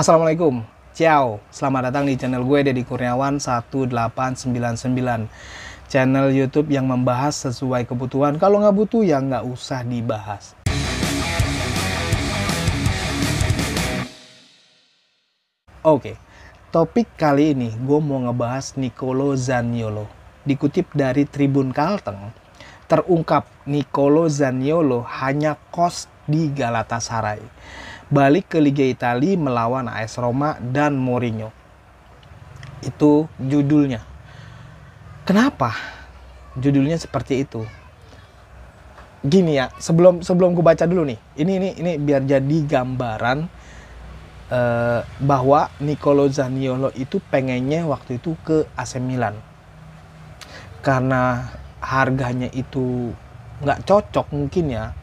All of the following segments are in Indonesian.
Assalamualaikum, ciao. Selamat datang di channel gue Deddy Kurniawan 1899. Channel YouTube yang membahas sesuai kebutuhan. Kalau nggak butuh ya nggak usah dibahas. Oke, okay. topik kali ini gue mau ngebahas Nicolo Zaniolo. Dikutip dari Tribun Kalteng, terungkap Nicolo Zaniolo hanya kos di Galatasaray balik ke Liga Italia melawan AS Roma dan Mourinho. Itu judulnya. Kenapa judulnya seperti itu? Gini ya, sebelum sebelum gue baca dulu nih. Ini ini ini biar jadi gambaran eh, bahwa Nicolo Zaniolo itu pengennya waktu itu ke AC Milan. Karena harganya itu nggak cocok mungkin ya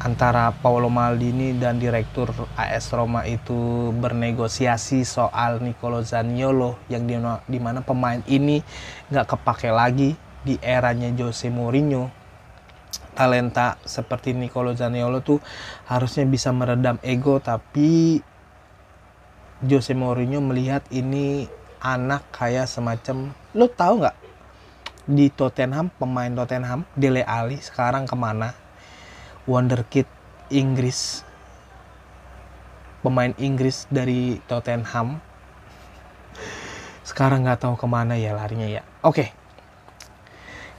antara Paolo Maldini dan direktur AS Roma itu bernegosiasi soal Nicolo Zaniolo yang di dimana pemain ini nggak kepake lagi di eranya Jose Mourinho talenta seperti Nicolo Zaniolo tuh harusnya bisa meredam ego tapi Jose Mourinho melihat ini anak kayak semacam lo tau nggak di Tottenham pemain Tottenham Dele Ali sekarang kemana wonderkid Inggris pemain Inggris dari Tottenham sekarang nggak tahu kemana ya larinya ya oke okay.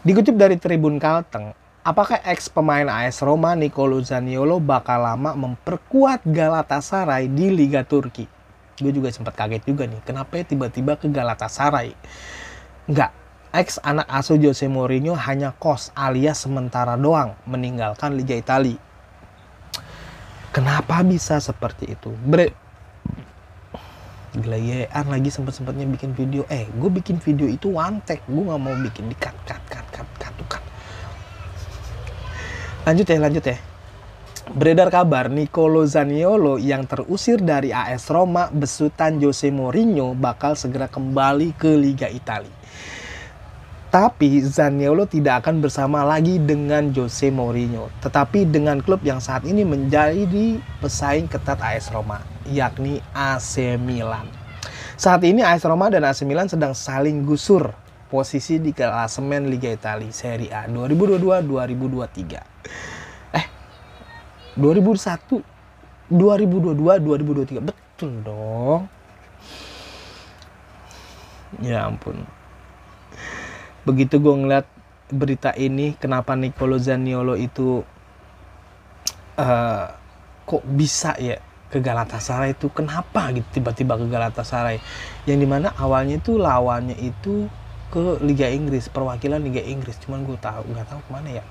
dikutip dari Tribun Kalteng Apakah ex pemain AS Roma Nicolo Zaniolo bakal lama memperkuat Galatasaray di Liga Turki? Gue juga sempat kaget juga nih, kenapa ya tiba-tiba ke Galatasaray? Enggak, ex anak asuh Jose Mourinho hanya kos alias sementara doang meninggalkan Liga Italia. Kenapa bisa seperti itu? Bre Gelayaan lagi sempat sempatnya bikin video. Eh, gue bikin video itu one take. Gue gak mau bikin di cut, cut, cut, cut, cut, cut. Lanjut ya, lanjut ya. Beredar kabar Nicolo Zaniolo yang terusir dari AS Roma besutan Jose Mourinho bakal segera kembali ke Liga Italia. Tapi Zaniolo tidak akan bersama lagi dengan Jose Mourinho, tetapi dengan klub yang saat ini menjadi pesaing ketat AS Roma, yakni AC Milan. Saat ini AS Roma dan AC Milan sedang saling gusur posisi di klasemen Liga Italia Serie A 2022-2023. Eh, 2001, 2022, 2023. Betul dong. Ya ampun begitu gue ngeliat berita ini kenapa Nicolo Zaniolo itu uh, kok bisa ya ke Galatasaray itu kenapa gitu tiba-tiba ke Galatasaray yang dimana awalnya itu lawannya itu ke Liga Inggris perwakilan Liga Inggris cuman gue tahu nggak tahu kemana ya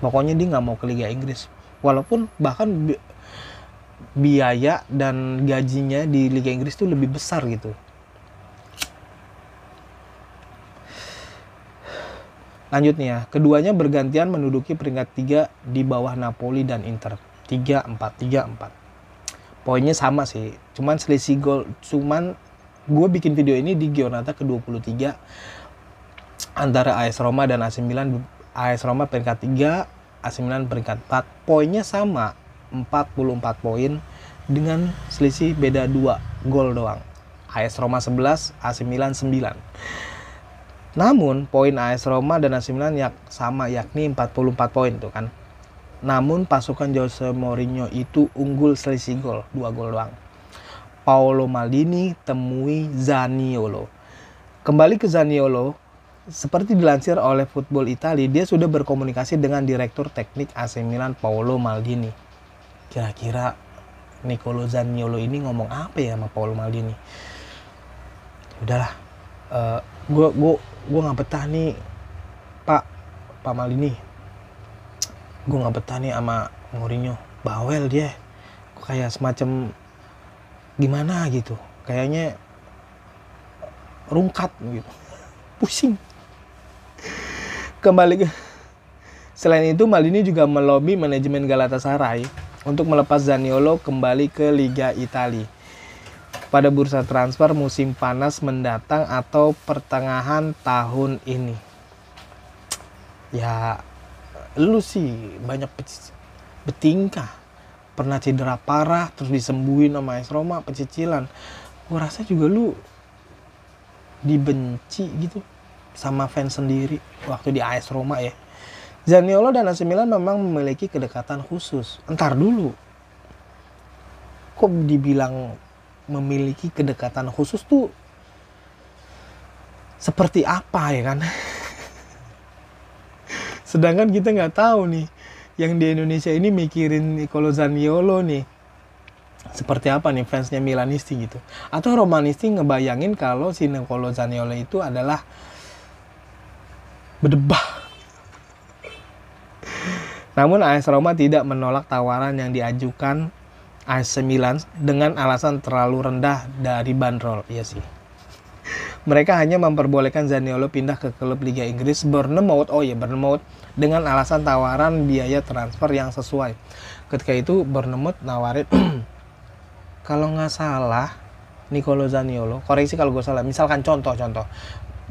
pokoknya dia nggak mau ke Liga Inggris walaupun bahkan bi biaya dan gajinya di Liga Inggris itu lebih besar gitu Lanjut nih ya, keduanya bergantian menduduki peringkat 3 di bawah Napoli dan Inter. 3 4 3 4. Poinnya sama sih, cuman selisih gol cuman gue bikin video ini di Gionata ke-23 antara AS Roma dan AC Milan AS Roma peringkat 3 AC Milan peringkat 4 poinnya sama 44 poin dengan selisih beda 2 gol doang AS Roma 11 AC Milan 9 namun poin AS Roma dan AC Milan yak, sama yakni 44 poin tuh kan. Namun pasukan Jose Mourinho itu unggul selisih gol, 2 gol doang. Paolo Maldini temui Zaniolo. Kembali ke Zaniolo, seperti dilansir oleh Football Italia, dia sudah berkomunikasi dengan direktur teknik AC Milan Paolo Maldini. Kira-kira Nicolo Zaniolo ini ngomong apa ya sama Paolo Maldini? Udahlah, uh, gue gue gue nggak betah nih pak pak Malini gue nggak betah nih sama Mourinho bawel dia kayak semacam gimana gitu kayaknya rungkat gitu pusing kembali ke selain itu Malini juga melobi manajemen Galatasaray untuk melepas Zaniolo kembali ke Liga Italia pada bursa transfer musim panas mendatang atau pertengahan tahun ini. Ya, lu sih banyak betingkah. Pernah cedera parah, terus disembuhin sama AS Roma, pecicilan. Gue rasa juga lu dibenci gitu sama fans sendiri waktu di AS Roma ya. Zaniolo dan AC Milan memang memiliki kedekatan khusus. Entar dulu. Kok dibilang memiliki kedekatan khusus tuh seperti apa ya kan? Sedangkan kita nggak tahu nih, yang di Indonesia ini mikirin Nicolo Zaniolo nih, seperti apa nih fansnya Milanisti gitu. Atau Romanisti ngebayangin kalau si Nicolo Zaniolo itu adalah bedebah. Namun AS Roma tidak menolak tawaran yang diajukan AC Milan dengan alasan terlalu rendah dari bandrol. Iya sih. Mereka hanya memperbolehkan Zaniolo pindah ke klub Liga Inggris Bournemouth. Oh iya, Bournemouth dengan alasan tawaran biaya transfer yang sesuai. Ketika itu Bournemouth nawarin kalau nggak salah Nicolo Zaniolo, koreksi kalau gue salah. Misalkan contoh-contoh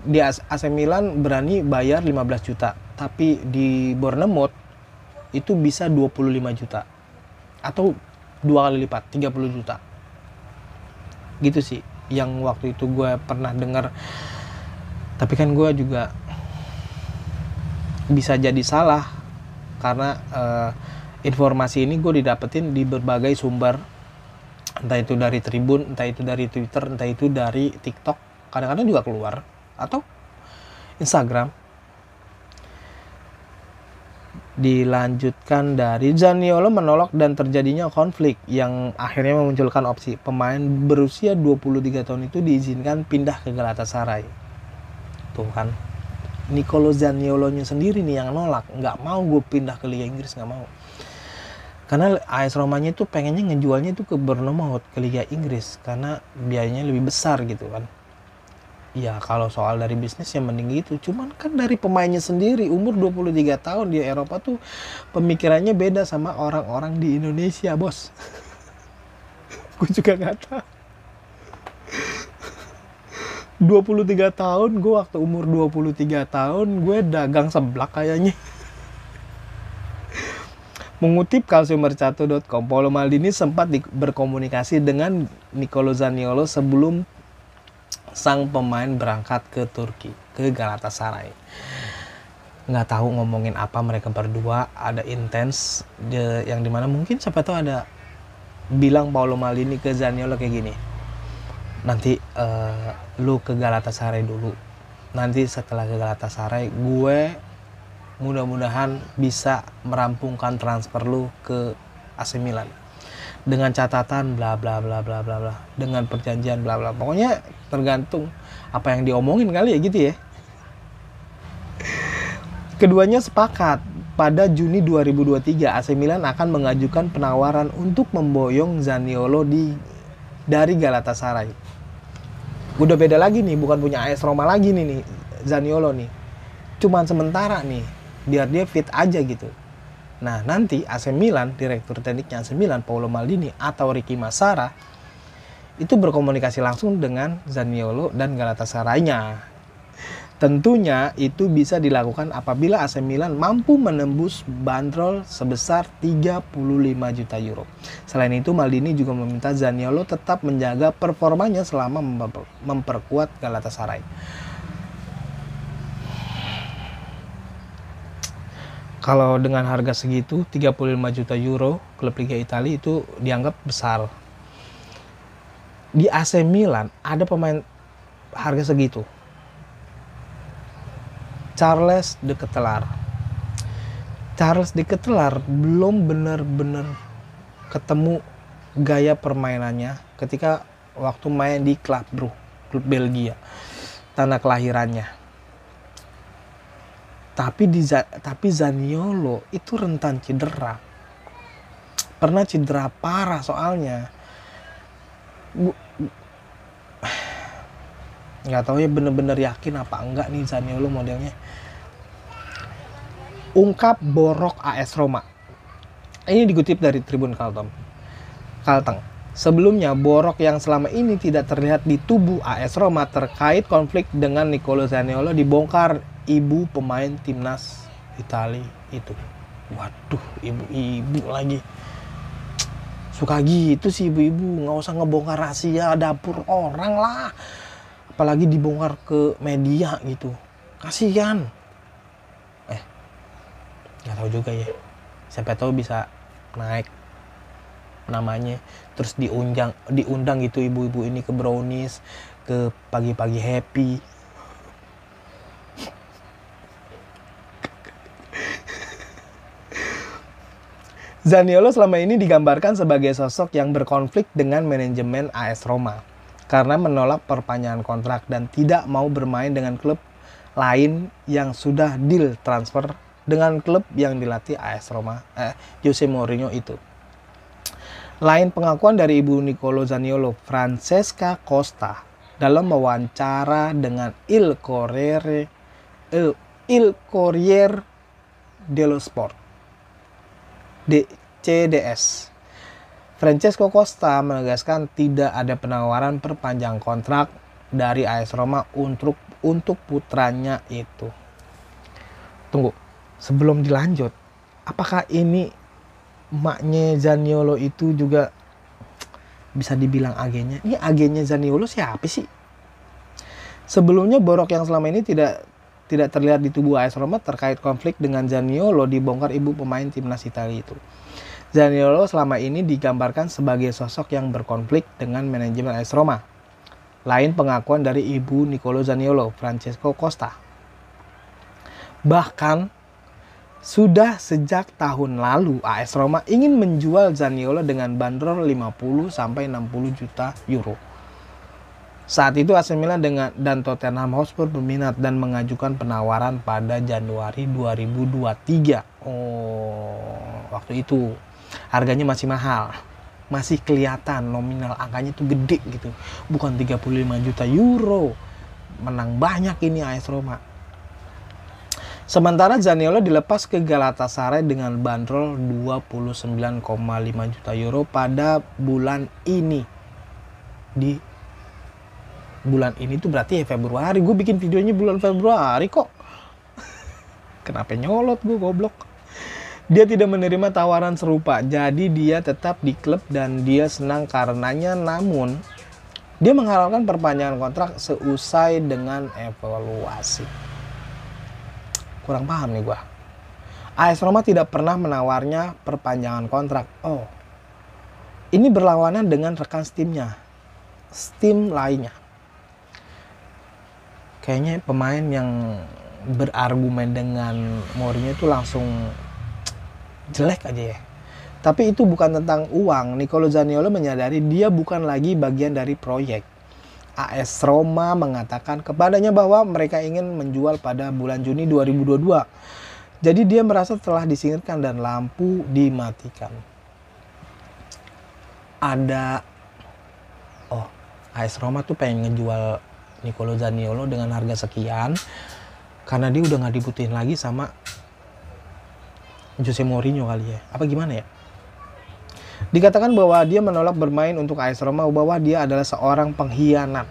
di AC Milan berani bayar 15 juta, tapi di Bournemouth itu bisa 25 juta atau dua kali lipat 30 juta gitu sih yang waktu itu gue pernah dengar tapi kan gue juga bisa jadi salah karena uh, informasi ini gue didapetin di berbagai sumber entah itu dari Tribun entah itu dari Twitter entah itu dari TikTok kadang-kadang juga keluar atau Instagram Dilanjutkan dari Zaniolo menolak dan terjadinya konflik yang akhirnya memunculkan opsi pemain berusia 23 tahun itu diizinkan pindah ke Galatasaray. Tuh kan. Nicolo Zaniolonya sendiri nih yang nolak, nggak mau gue pindah ke Liga Inggris nggak mau. Karena AS Romanya itu pengennya ngejualnya itu ke Bournemouth ke Liga Inggris karena biayanya lebih besar gitu kan Ya kalau soal dari bisnis yang mending itu, Cuman kan dari pemainnya sendiri umur 23 tahun di Eropa tuh pemikirannya beda sama orang-orang di Indonesia bos. gue juga nggak tahu. 23 tahun gue waktu umur 23 tahun gue dagang seblak kayaknya. Mengutip kalsiumercato.com, Paulo Maldini sempat berkomunikasi dengan Nicolo Zaniolo sebelum sang pemain berangkat ke Turki, ke Galatasaray. Nggak tahu ngomongin apa mereka berdua, ada intens yang dimana mungkin siapa tahu ada bilang Paolo Malini ke Zaniolo kayak gini. Nanti uh, lu ke Galatasaray dulu. Nanti setelah ke Galatasaray, gue mudah-mudahan bisa merampungkan transfer lu ke AC Milan dengan catatan bla bla bla bla bla bla dengan perjanjian bla bla pokoknya tergantung apa yang diomongin kali ya gitu ya keduanya sepakat pada Juni 2023 AC Milan akan mengajukan penawaran untuk memboyong Zaniolo di dari Galatasaray udah beda lagi nih bukan punya AS Roma lagi nih nih Zaniolo nih cuman sementara nih biar dia fit aja gitu Nah, nanti AC Milan, direktur tekniknya AC Milan, Paolo Maldini atau Ricky Masara itu berkomunikasi langsung dengan Zaniolo dan Galatasaray-nya. Tentunya itu bisa dilakukan apabila AC Milan mampu menembus bandrol sebesar 35 juta euro. Selain itu Maldini juga meminta Zaniolo tetap menjaga performanya selama memperkuat Galatasaray. kalau dengan harga segitu 35 juta euro klub Liga Italia itu dianggap besar. Di AC Milan ada pemain harga segitu. Charles de Ketelar. Charles de Ketelar belum benar-benar ketemu gaya permainannya ketika waktu main di klub bro, klub Belgia, tanah kelahirannya tapi di tapi Zaniolo itu rentan cedera. Pernah cedera parah soalnya. nggak tahu ya bener-bener yakin apa enggak nih Zaniolo modelnya. Ungkap borok AS Roma. Ini dikutip dari Tribun Kalteng. Kalteng. Sebelumnya, borok yang selama ini tidak terlihat di tubuh AS Roma terkait konflik dengan Nicolo Zaniolo dibongkar ibu pemain timnas Itali itu waduh ibu-ibu lagi suka gitu sih ibu-ibu nggak usah ngebongkar rahasia dapur orang lah apalagi dibongkar ke media gitu kasihan eh nggak tahu juga ya siapa tahu bisa naik namanya terus diundang diundang gitu ibu-ibu ini ke brownies ke pagi-pagi happy Zaniolo selama ini digambarkan sebagai sosok yang berkonflik dengan manajemen AS Roma karena menolak perpanjangan kontrak dan tidak mau bermain dengan klub lain yang sudah deal transfer dengan klub yang dilatih AS Roma eh, Jose Mourinho itu. Lain pengakuan dari Ibu Nicolo Zaniolo, Francesca Costa dalam wawancara dengan Il Corriere eh, Il Corriere dello Sport D CDS. Francesco Costa menegaskan tidak ada penawaran perpanjang kontrak dari AS Roma untuk untuk putranya itu. Tunggu, sebelum dilanjut, apakah ini maknya Zaniolo itu juga bisa dibilang agennya? Ini agennya Zaniolo siapa sih? Sebelumnya Borok yang selama ini tidak tidak terlihat di tubuh AS Roma terkait konflik dengan Zaniolo dibongkar ibu pemain timnas Italia itu. Zaniolo selama ini digambarkan sebagai sosok yang berkonflik dengan manajemen AS Roma. Lain pengakuan dari ibu Nicolo Zaniolo, Francesco Costa. Bahkan sudah sejak tahun lalu AS Roma ingin menjual Zaniolo dengan bandrol 50 60 juta euro. Saat itu AC Milan dengan dan Tottenham Hotspur berminat dan mengajukan penawaran pada Januari 2023. Oh, waktu itu harganya masih mahal. Masih kelihatan nominal angkanya itu gede gitu. Bukan 35 juta euro. Menang banyak ini AS Roma. Sementara Zaniolo dilepas ke Galatasaray dengan bandrol 29,5 juta euro pada bulan ini di bulan ini tuh berarti ya Februari gue bikin videonya bulan Februari kok kenapa nyolot gue goblok dia tidak menerima tawaran serupa jadi dia tetap di klub dan dia senang karenanya namun dia mengharapkan perpanjangan kontrak seusai dengan evaluasi kurang paham nih gue AS Roma tidak pernah menawarnya perpanjangan kontrak. Oh, ini berlawanan dengan rekan timnya, tim lainnya kayaknya pemain yang berargumen dengan Mourinho itu langsung jelek aja ya. Tapi itu bukan tentang uang. Nicolo Zaniolo menyadari dia bukan lagi bagian dari proyek. AS Roma mengatakan kepadanya bahwa mereka ingin menjual pada bulan Juni 2022. Jadi dia merasa telah disingkirkan dan lampu dimatikan. Ada oh, AS Roma tuh pengen ngejual Nicolo Zaniolo dengan harga sekian karena dia udah nggak dibutuhin lagi sama Jose Mourinho kali ya apa gimana ya dikatakan bahwa dia menolak bermain untuk AS Roma bahwa dia adalah seorang pengkhianat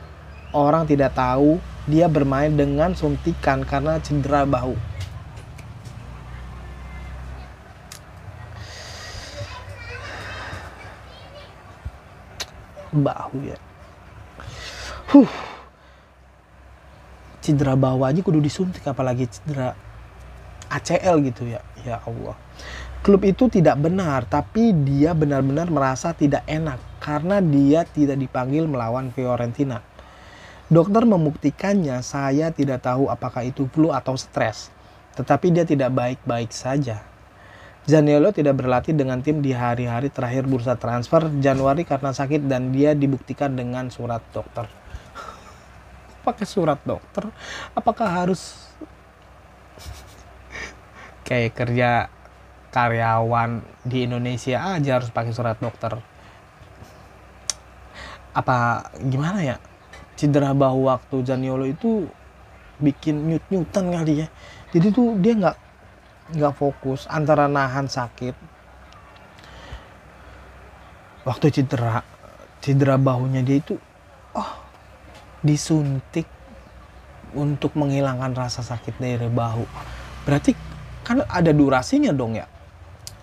orang tidak tahu dia bermain dengan suntikan karena cedera bahu bahu ya. Huh cedera bawah aja kudu disuntik apalagi cedera ACL gitu ya ya Allah klub itu tidak benar tapi dia benar-benar merasa tidak enak karena dia tidak dipanggil melawan Fiorentina dokter membuktikannya saya tidak tahu apakah itu flu atau stres tetapi dia tidak baik-baik saja Zaniolo tidak berlatih dengan tim di hari-hari terakhir bursa transfer Januari karena sakit dan dia dibuktikan dengan surat dokter pakai surat dokter apakah harus kayak kerja karyawan di Indonesia aja harus pakai surat dokter apa gimana ya cedera bahu waktu Janiolo itu bikin nyut nyutan kali ya jadi tuh dia nggak nggak fokus antara nahan sakit waktu cedera cedera bahunya dia itu oh disuntik untuk menghilangkan rasa sakit dari bahu. Berarti kan ada durasinya dong ya.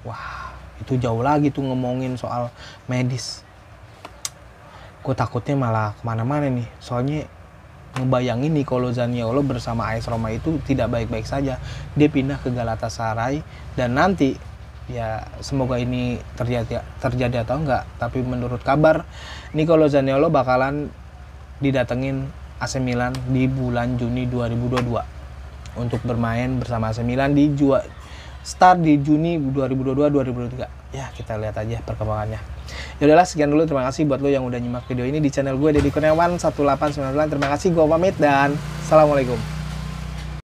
Wah, itu jauh lagi tuh ngomongin soal medis. Gue takutnya malah kemana-mana nih. Soalnya ngebayangin kalau Zaniolo bersama AS Roma itu tidak baik-baik saja. Dia pindah ke Galatasaray dan nanti ya semoga ini terjadi terjadi atau enggak tapi menurut kabar Nicolo Zaniolo bakalan didatengin AC Milan di bulan Juni 2022 untuk bermain bersama AC Milan di Jua start di Juni 2022 2023. Ya, kita lihat aja perkembangannya. Ya udahlah sekian dulu terima kasih buat lo yang udah nyimak video ini di channel gue Deddy Kurniawan 1899. Terima kasih gue pamit dan assalamualaikum.